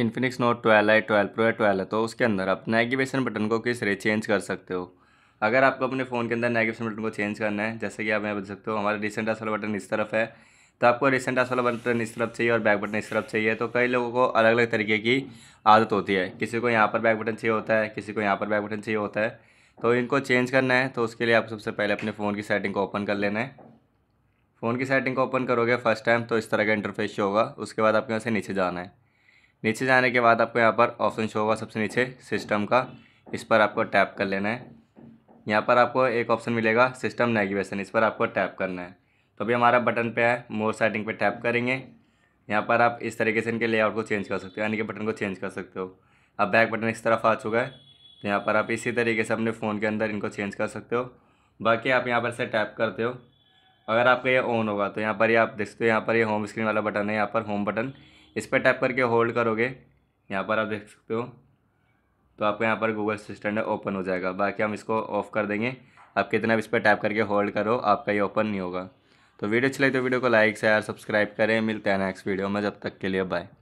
Infinix note twelve है twelve pro है twelve है तो उसके अंदर आप नेगिवेशन बटन को किस रे चेंज कर सकते हो अगर आपको अपने फ़ोन के अंदर नेगिवेशन बटन को चेंज करना है जैसे कि आप मैं बोल सकते हो हमारा रिसेंट असल वाला बटन इस तरफ है तो आपको रिसेंट असल वाला बटन इस तरफ चाहिए और बैक बटन इस तरफ चाहिए तो कई लोगों को अलग अलग तरीके की आदत होती है किसी को यहाँ पर बैक बटन चाहिए होता है किसी को यहाँ पर बैक बटन चाहिए होता है तो इनको चेंज करना है तो उसके लिए आप सबसे पहले अपने फ़ोन की सेटिंग को ओपन कर लेना है फ़ोन की सेटिंग को ओपन करोगे फर्स्ट टाइम तो इस तरह का इंटरफेस होगा उसके बाद आपके यहाँ से नीचे जाना है नीचे जाने के बाद आपको यहाँ पर ऑप्शन शो होगा सबसे नीचे सिस्टम का इस पर आपको टैप कर लेना है यहाँ पर आपको एक ऑप्शन मिलेगा सिस्टम नेगिवेशन इस पर आपको टैप करना है तो अभी हमारा बटन पे है मोर सेटिंग पे टैप करेंगे यहाँ पर आप इस तरीके से इनके लेआउट को चेंज कर सकते हो यानी कि बटन को चेंज कर सकते हो अब बैक बटन इस तरफ आ चुका है तो यहाँ पर आप इसी तरीके से अपने फ़ोन के अंदर इनको चेंज कर सकते हो बाकी आप यहाँ पर से टैप करते हो अगर आपका ये ऑन होगा तो यहाँ पर ही आप देख सकते हो यहाँ पर ये होम स्क्रीन वाला बटन है यहाँ पर होम बटन इस पर टैप करके होल्ड करोगे यहाँ पर आप देख सकते हो तो आपको यहाँ पर गूगल असिस्टेंट ओपन हो जाएगा बाकी हम इसको ऑफ कर देंगे आप कितना भी इस पर टैप करके होल्ड करो आपका ये ओपन नहीं होगा तो वीडियो अच्छी लगी तो वीडियो को लाइक शेयर सब्सक्राइब करें मिलते हैं नेक्स्ट वीडियो में जब तक के लिए बाय